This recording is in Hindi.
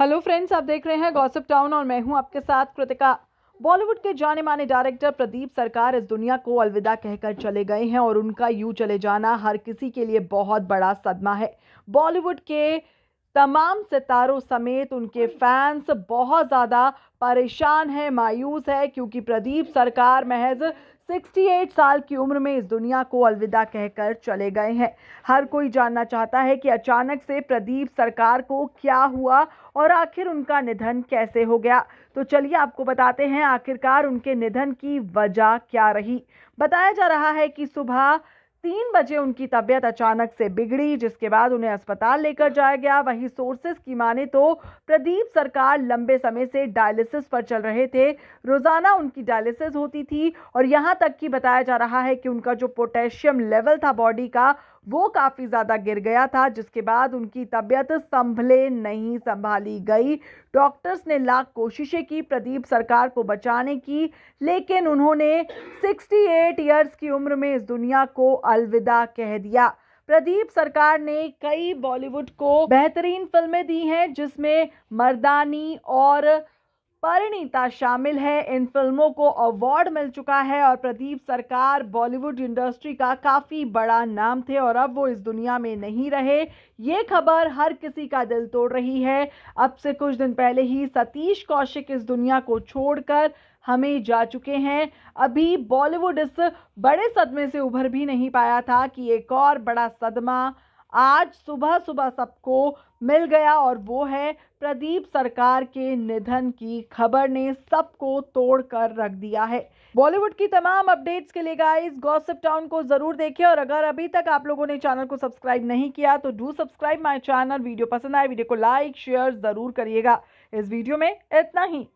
हेलो फ्रेंड्स आप देख रहे हैं गॉसिप टाउन और मैं हूं आपके साथ कृतिका बॉलीवुड के जाने माने डायरेक्टर प्रदीप सरकार इस दुनिया को अलविदा कहकर चले गए हैं और उनका यू चले जाना हर किसी के लिए बहुत बड़ा सदमा है बॉलीवुड के तमाम सितारों समेत उनके फैंस बहुत ज़्यादा परेशान हैं मायूस है क्योंकि प्रदीप सरकार महज 68 साल की उम्र में इस दुनिया को अलविदा कहकर चले गए हैं हर कोई जानना चाहता है कि अचानक से प्रदीप सरकार को क्या हुआ और आखिर उनका निधन कैसे हो गया तो चलिए आपको बताते हैं आखिरकार उनके निधन की वजह क्या रही बताया जा रहा है कि सुबह तीन बजे उनकी तबीयत अचानक से बिगड़ी जिसके बाद उन्हें अस्पताल लेकर जाया गया वहीं सोर्सेस की माने तो प्रदीप सरकार लंबे समय से डायलिसिस पर चल रहे थे रोजाना उनकी डायलिसिस होती थी और यहाँ तक कि बताया जा रहा है कि उनका जो पोटेशियम लेवल था बॉडी का वो काफ़ी ज़्यादा गिर गया था जिसके बाद उनकी तबीयत संभले नहीं संभाली गई डॉक्टर्स ने लाख कोशिशें की प्रदीप सरकार को बचाने की लेकिन उन्होंने 68 ईयर्स की उम्र में इस दुनिया को अलविदा कह दिया प्रदीप सरकार ने कई बॉलीवुड को बेहतरीन फिल्में दी हैं जिसमें मर्दानी और परिणीता शामिल है इन फिल्मों को अवार्ड मिल चुका है और प्रदीप सरकार बॉलीवुड इंडस्ट्री का काफ़ी बड़ा नाम थे और अब वो इस दुनिया में नहीं रहे ये खबर हर किसी का दिल तोड़ रही है अब से कुछ दिन पहले ही सतीश कौशिक इस दुनिया को छोड़कर हमें जा चुके हैं अभी बॉलीवुड इस बड़े सदमे से उभर भी नहीं पाया था कि एक और बड़ा सदमा आज सुबह सुबह सबको मिल गया और वो है प्रदीप सरकार के निधन की खबर ने सबको तोड़ कर रख दिया है बॉलीवुड की तमाम अपडेट्स के लिए गाइस गॉसिप टाउन को जरूर देखें और अगर अभी तक आप लोगों ने चैनल को सब्सक्राइब नहीं किया तो do subscribe my channel video पसंद आए वीडियो को लाइक शेयर जरूर करिएगा इस वीडियो में इतना ही